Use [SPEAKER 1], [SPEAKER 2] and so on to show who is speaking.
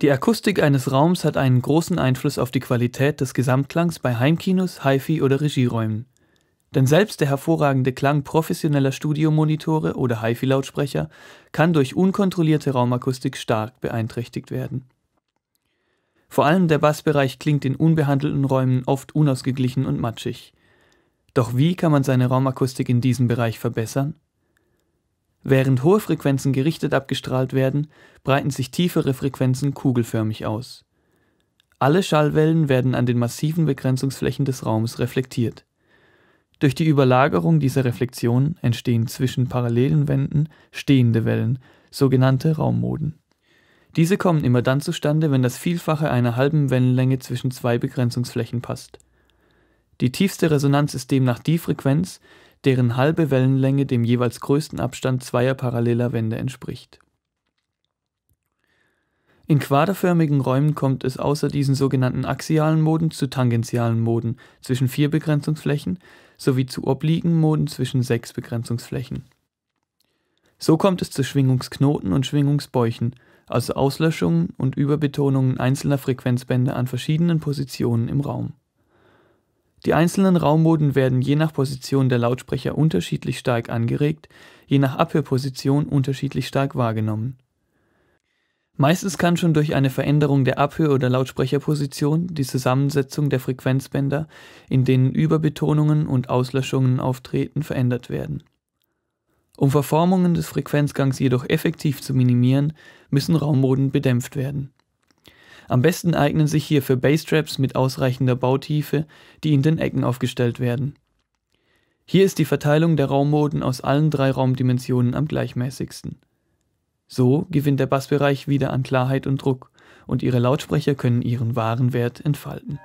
[SPEAKER 1] Die Akustik eines Raums hat einen großen Einfluss auf die Qualität des Gesamtklangs bei Heimkinos, HiFi oder Regieräumen. Denn selbst der hervorragende Klang professioneller Studiomonitore oder HiFi-Lautsprecher kann durch unkontrollierte Raumakustik stark beeinträchtigt werden. Vor allem der Bassbereich klingt in unbehandelten Räumen oft unausgeglichen und matschig. Doch wie kann man seine Raumakustik in diesem Bereich verbessern? Während hohe Frequenzen gerichtet abgestrahlt werden, breiten sich tiefere Frequenzen kugelförmig aus. Alle Schallwellen werden an den massiven Begrenzungsflächen des Raumes reflektiert. Durch die Überlagerung dieser Reflexion entstehen zwischen parallelen Wänden stehende Wellen, sogenannte Raummoden. Diese kommen immer dann zustande, wenn das Vielfache einer halben Wellenlänge zwischen zwei Begrenzungsflächen passt. Die tiefste Resonanz ist demnach die Frequenz, deren halbe Wellenlänge dem jeweils größten Abstand zweier paralleler Wände entspricht. In quaderförmigen Räumen kommt es außer diesen sogenannten axialen Moden zu tangentialen Moden zwischen vier Begrenzungsflächen sowie zu obliegen Moden zwischen sechs Begrenzungsflächen. So kommt es zu Schwingungsknoten und Schwingungsbäuchen, also Auslöschungen und Überbetonungen einzelner Frequenzbänder an verschiedenen Positionen im Raum. Die einzelnen Raummoden werden je nach Position der Lautsprecher unterschiedlich stark angeregt, je nach Abhörposition unterschiedlich stark wahrgenommen. Meistens kann schon durch eine Veränderung der Abhör- oder Lautsprecherposition die Zusammensetzung der Frequenzbänder, in denen Überbetonungen und Auslöschungen auftreten, verändert werden. Um Verformungen des Frequenzgangs jedoch effektiv zu minimieren, müssen Raummoden bedämpft werden am besten eignen sich hierfür Bass-Traps mit ausreichender Bautiefe, die in den Ecken aufgestellt werden. Hier ist die Verteilung der Raummoden aus allen drei Raumdimensionen am gleichmäßigsten. So gewinnt der Bassbereich wieder an Klarheit und Druck und ihre Lautsprecher können ihren wahren Wert entfalten.